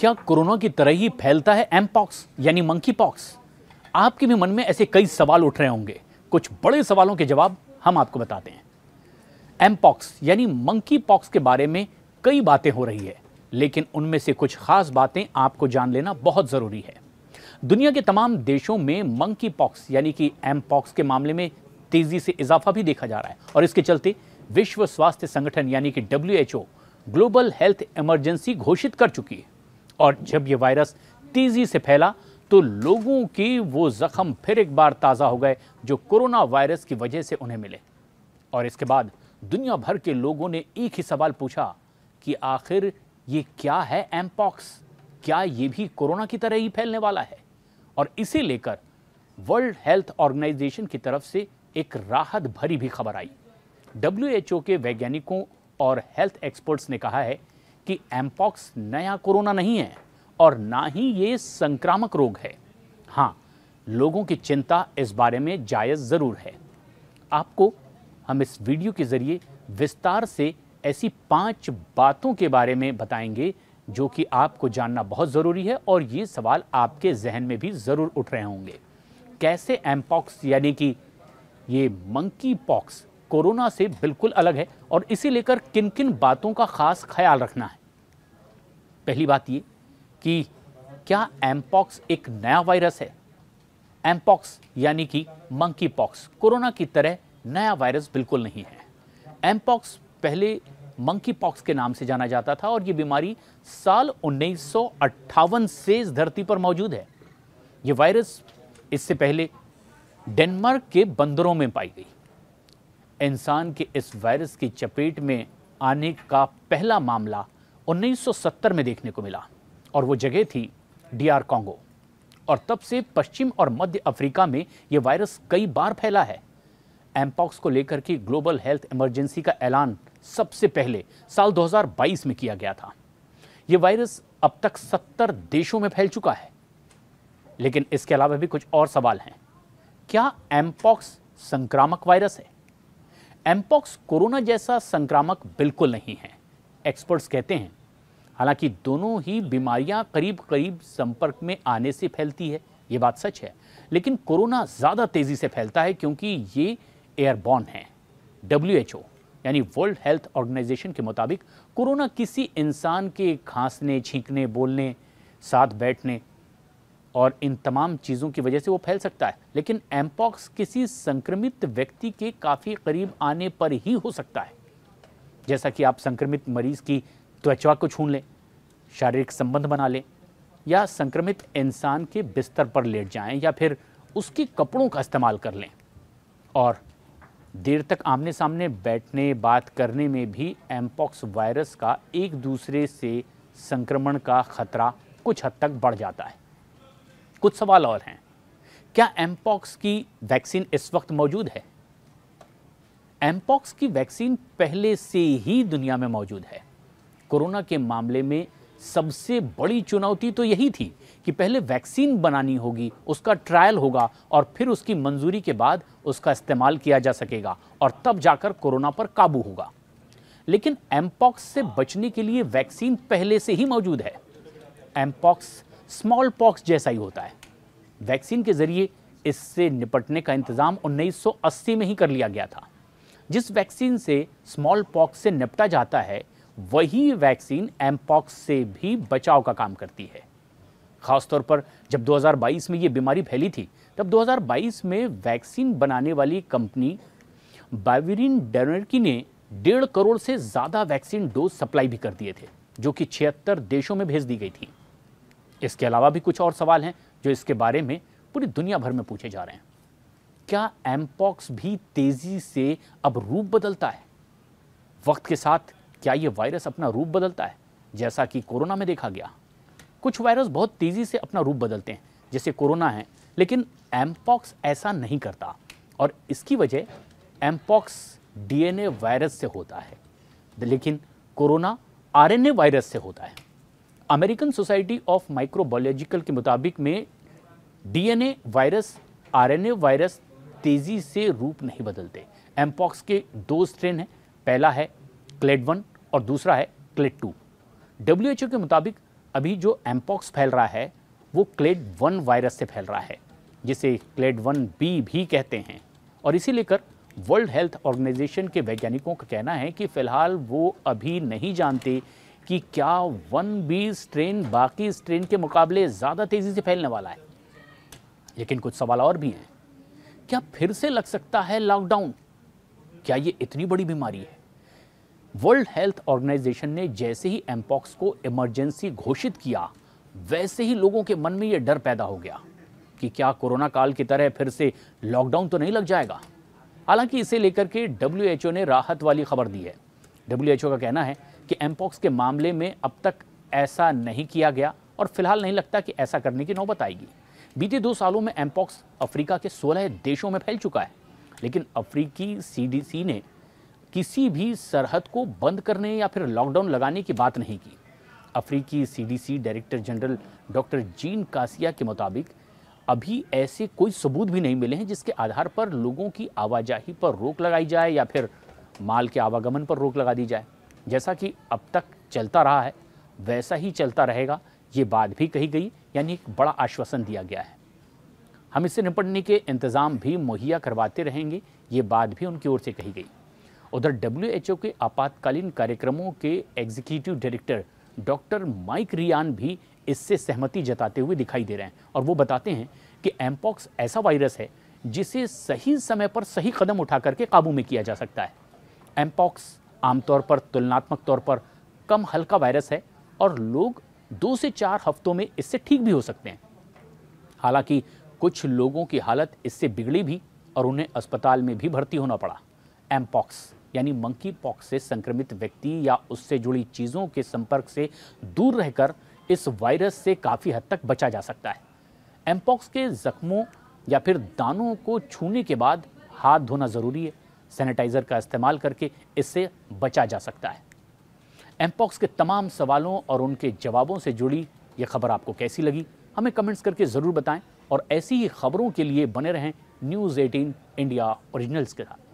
क्या कोरोना की तरह ही फैलता है एम पॉक्स यानी मंकी पॉक्स आपके भी मन में ऐसे कई सवाल उठ रहे होंगे कुछ बड़े सवालों के जवाब हम आपको बताते हैं एम पॉक्स यानी मंकी पॉक्स के बारे में कई बातें हो रही है लेकिन उनमें से कुछ खास बातें आपको जान लेना बहुत ज़रूरी है दुनिया के तमाम देशों में मंकी पॉक्स यानी कि एम पॉक्स के मामले में तेज़ी से इजाफा भी देखा जा रहा है और इसके चलते विश्व स्वास्थ्य संगठन यानी कि डब्ल्यू ग्लोबल हेल्थ इमरजेंसी घोषित कर चुकी है और जब ये वायरस तेज़ी से फैला तो लोगों की वो जख्म फिर एक बार ताज़ा हो गए जो कोरोना वायरस की वजह से उन्हें मिले और इसके बाद दुनिया भर के लोगों ने एक ही सवाल पूछा कि आखिर ये क्या है एमपॉक्स क्या ये भी कोरोना की तरह ही फैलने वाला है और इसे लेकर वर्ल्ड हेल्थ ऑर्गेनाइजेशन की तरफ से एक राहत भरी भी खबर आई डब्ल्यू के वैज्ञानिकों और हेल्थ एक्सपर्ट्स ने कहा है कि एम्पॉक्स नया कोरोना नहीं है और ना ही ये संक्रामक रोग है हाँ लोगों की चिंता इस बारे में जायज़ ज़रूर है आपको हम इस वीडियो के ज़रिए विस्तार से ऐसी पांच बातों के बारे में बताएंगे जो कि आपको जानना बहुत ज़रूरी है और ये सवाल आपके जहन में भी ज़रूर उठ रहे होंगे कैसे एम्पॉक्स यानी कि ये मंकी पॉक्स कोरोना से बिल्कुल अलग है और इसे लेकर किन किन बातों का खास ख्याल रखना है पहली बात ये कि क्या एमपॉक्स एक नया वायरस है एमपॉक्स यानी कि मंकी पॉक्स कोरोना की तरह नया वायरस बिल्कुल नहीं है एमपॉक्स पहले मंकी पॉक्स के नाम से जाना जाता था और ये बीमारी साल उन्नीस से इस धरती पर मौजूद है ये वायरस इससे पहले डेनमार्क के बंदरों में पाई गई इंसान के इस वायरस की चपेट में आने का पहला मामला 1970 में देखने को मिला और वो जगह थी डीआर कांगो और तब से पश्चिम और मध्य अफ्रीका में ये वायरस कई बार फैला है एमपॉक्स को लेकर की ग्लोबल हेल्थ इमरजेंसी का ऐलान सबसे पहले साल 2022 में किया गया था ये वायरस अब तक 70 देशों में फैल चुका है लेकिन इसके अलावा भी कुछ और सवाल हैं क्या एमपॉक्स संक्रामक वायरस है एमपॉक्स कोरोना जैसा संक्रामक बिल्कुल नहीं है एक्सपर्ट्स कहते हैं हालांकि दोनों ही बीमारियां करीब करीब संपर्क में आने से फैलती है ये बात सच है लेकिन कोरोना ज़्यादा तेज़ी से फैलता है क्योंकि ये एयरबॉर्न है डब्ल्यू यानी वर्ल्ड हेल्थ ऑर्गेनाइजेशन के मुताबिक कोरोना किसी इंसान के खांसने छींकने बोलने साथ बैठने और इन तमाम चीज़ों की वजह से वो फैल सकता है लेकिन एम्पॉक्स किसी संक्रमित व्यक्ति के काफ़ी करीब आने पर ही हो सकता है जैसा कि आप संक्रमित मरीज की त्वचा को छून लें शारीरिक संबंध बना लें या संक्रमित इंसान के बिस्तर पर लेट जाएं या फिर उसके कपड़ों का इस्तेमाल कर लें और देर तक आमने सामने बैठने बात करने में भी एमपॉक्स वायरस का एक दूसरे से संक्रमण का खतरा कुछ हद तक बढ़ जाता है कुछ सवाल और हैं क्या एमपॉक्स की वैक्सीन इस वक्त मौजूद है एमपॉक्स की वैक्सीन पहले से ही दुनिया में मौजूद है कोरोना के मामले में सबसे बड़ी चुनौती तो यही थी कि पहले वैक्सीन बनानी होगी उसका ट्रायल होगा और फिर उसकी मंजूरी के बाद उसका इस्तेमाल किया जा सकेगा और तब जाकर कोरोना पर काबू होगा लेकिन एमपॉक्स से बचने के लिए वैक्सीन पहले से ही मौजूद है एमपॉक्स स्मॉल पॉक्स जैसा ही होता है वैक्सीन के जरिए इससे निपटने का इंतज़ाम 1980 में ही कर लिया गया था जिस वैक्सीन से स्मॉल पॉक्स से निपटा जाता है वही वैक्सीन एमपॉक्स से भी बचाव का काम करती है खासतौर पर जब 2022 में ये बीमारी फैली थी तब 2022 में वैक्सीन बनाने वाली कंपनी बाविरिन डेनर्की ने डेढ़ करोड़ से ज़्यादा वैक्सीन डोज सप्लाई भी कर दिए थे जो कि छिहत्तर देशों में भेज दी गई थी इसके अलावा भी कुछ और सवाल हैं जो इसके बारे में पूरी दुनिया भर में पूछे जा रहे हैं क्या एमपॉक्स भी तेजी से अब रूप बदलता है वक्त के साथ क्या यह वायरस अपना रूप बदलता है जैसा कि कोरोना में देखा गया कुछ वायरस बहुत तेज़ी से अपना रूप बदलते हैं जैसे कोरोना है लेकिन एमपॉक्स ऐसा नहीं करता और इसकी वजह एमपॉक्स डीएनए वायरस से होता है लेकिन कोरोना आरएनए वायरस से होता है अमेरिकन सोसाइटी ऑफ माइक्रोबायोलॉजिकल के मुताबिक में डीएनए वायरस आरएनए वायरस तेज़ी से रूप नहीं बदलते एमपॉक्स के दो स्ट्रेन हैं पहला है क्लेड वन और दूसरा है क्लेड टू डब्ल्यू के मुताबिक अभी जो एमपॉक्स फैल रहा है वो क्लेड वन वायरस से फैल रहा है जिसे क्लेड वन बी भी कहते हैं और इसी लेकर वर्ल्ड हेल्थ ऑर्गेनाइजेशन के वैज्ञानिकों का कहना है कि फिलहाल वो अभी नहीं जानते कि क्या वन बी स्ट्रेन बाकी स्ट्रेन के मुकाबले ज़्यादा तेज़ी से फैलने वाला है लेकिन कुछ सवाल और भी हैं क्या फिर से लग सकता है लॉकडाउन क्या ये इतनी बड़ी बीमारी है वर्ल्ड हेल्थ ऑर्गेनाइजेशन ने जैसे ही एमपॉक्स को इमरजेंसी घोषित किया वैसे ही लोगों के मन में यह डर पैदा हो गया कि क्या कोरोना काल की तरह फिर से लॉकडाउन तो नहीं लग जाएगा हालांकि इसे लेकर के डब्ल्यू ने राहत वाली खबर दी है डब्ल्यू का कहना है कि एमपॉक्स के मामले में अब तक ऐसा नहीं किया गया और फिलहाल नहीं लगता कि ऐसा करने की नौबत आएगी बीते दो सालों में एमपॉक्स अफ्रीका के 16 देशों में फैल चुका है लेकिन अफ्रीकी सीडीसी ने किसी भी सरहद को बंद करने या फिर लॉकडाउन लगाने की बात नहीं की अफ्रीकी CDC director general doctor Jean Kaseya के मुताबिक अभी ऐसे कोई सबूत भी नहीं मिले हैं जिसके आधार पर लोगों की आवाजाही पर रोक लगाई जाए या फिर माल के आवागमन पर रोक लगा दी जाए जैसा कि अब तक चलता रहा है वैसा ही चलता रहेगा ये बात भी कही गई यानी एक बड़ा आश्वासन दिया गया है हम इससे निपटने के इंतज़ाम भी मुहैया करवाते रहेंगे ये बात भी उनकी ओर से कही गई उधर डब्ल्यू के आपातकालीन कार्यक्रमों के executive director doctor Mike Ryan भी इससे सहमति जताते हुए दिखाई दे रहे हैं और वो बताते हैं कि एम्पॉक्स ऐसा वायरस है जिसे सही समय पर सही कदम उठा करके काबू में किया जा सकता है एम्पॉक्स आमतौर पर तुलनात्मक तौर पर कम हल्का वायरस है और लोग दो से चार हफ्तों में इससे ठीक भी हो सकते हैं हालांकि कुछ लोगों की हालत इससे बिगड़ी भी और उन्हें अस्पताल में भी भर्ती होना पड़ा एमपॉक्स यानी मंकी पॉक्स से संक्रमित व्यक्ति या उससे जुड़ी चीज़ों के संपर्क से दूर रहकर इस वायरस से काफ़ी हद तक बचा जा सकता है एमपॉक्स के जख्मों या फिर दानों को छूने के बाद हाथ धोना ज़रूरी है सैनिटाइज़र का इस्तेमाल करके इससे बचा जा सकता है एमपॉक्स के तमाम सवालों और उनके जवाबों से जुड़ी ये खबर आपको कैसी लगी हमें कमेंट्स करके ज़रूर बताएं और ऐसी ही खबरों के लिए बने रहें न्यूज़ 18 इंडिया ओरिजिनल्स के साथ